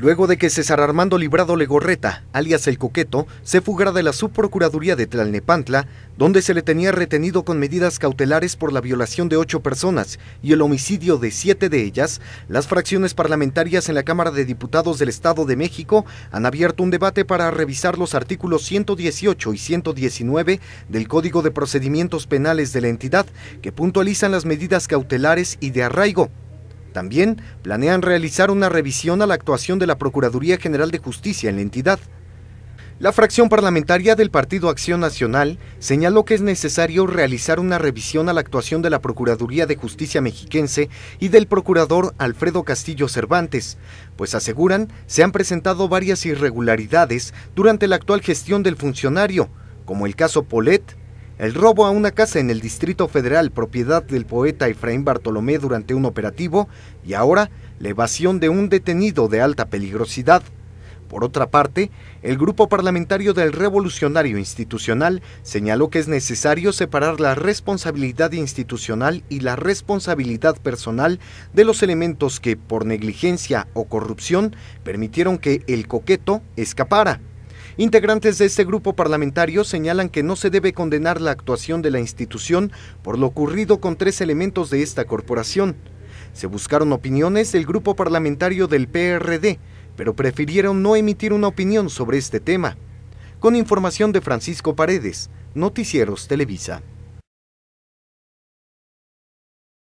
Luego de que César Armando Librado Legorreta, alias El Coqueto, se fugara de la subprocuraduría de Tlalnepantla, donde se le tenía retenido con medidas cautelares por la violación de ocho personas y el homicidio de siete de ellas, las fracciones parlamentarias en la Cámara de Diputados del Estado de México han abierto un debate para revisar los artículos 118 y 119 del Código de Procedimientos Penales de la entidad, que puntualizan las medidas cautelares y de arraigo también planean realizar una revisión a la actuación de la Procuraduría General de Justicia en la entidad. La fracción parlamentaria del Partido Acción Nacional señaló que es necesario realizar una revisión a la actuación de la Procuraduría de Justicia mexiquense y del procurador Alfredo Castillo Cervantes, pues aseguran se han presentado varias irregularidades durante la actual gestión del funcionario, como el caso Polet, el robo a una casa en el Distrito Federal, propiedad del poeta Efraín Bartolomé durante un operativo, y ahora la evasión de un detenido de alta peligrosidad. Por otra parte, el grupo parlamentario del Revolucionario Institucional señaló que es necesario separar la responsabilidad institucional y la responsabilidad personal de los elementos que, por negligencia o corrupción, permitieron que el coqueto escapara. Integrantes de este grupo parlamentario señalan que no se debe condenar la actuación de la institución por lo ocurrido con tres elementos de esta corporación. Se buscaron opiniones del grupo parlamentario del PRD, pero prefirieron no emitir una opinión sobre este tema. Con información de Francisco Paredes, Noticieros Televisa.